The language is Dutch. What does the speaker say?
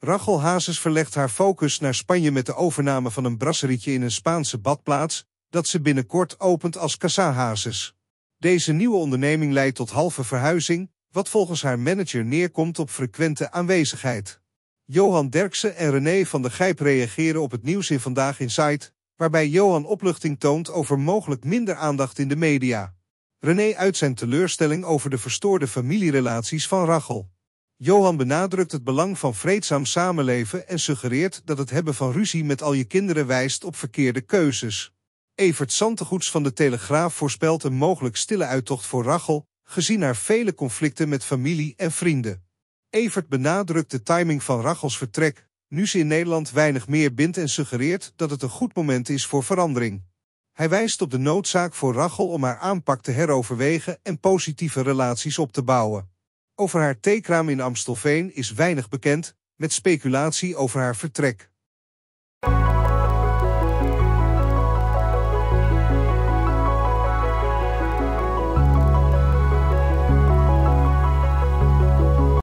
Rachel Hazes verlegt haar focus naar Spanje met de overname van een brasserietje in een Spaanse badplaats, dat ze binnenkort opent als Casa Hazes. Deze nieuwe onderneming leidt tot halve verhuizing, wat volgens haar manager neerkomt op frequente aanwezigheid. Johan Derksen en René van der Gijp reageren op het nieuws in Vandaag Insight, waarbij Johan opluchting toont over mogelijk minder aandacht in de media. René uit zijn teleurstelling over de verstoorde familierelaties van Rachel. Johan benadrukt het belang van vreedzaam samenleven en suggereert dat het hebben van ruzie met al je kinderen wijst op verkeerde keuzes. Evert Santegoets van de Telegraaf voorspelt een mogelijk stille uittocht voor Rachel, gezien haar vele conflicten met familie en vrienden. Evert benadrukt de timing van Rachels vertrek, nu ze in Nederland weinig meer bindt en suggereert dat het een goed moment is voor verandering. Hij wijst op de noodzaak voor Rachel om haar aanpak te heroverwegen en positieve relaties op te bouwen. Over haar theekraam in Amstelveen is weinig bekend, met speculatie over haar vertrek.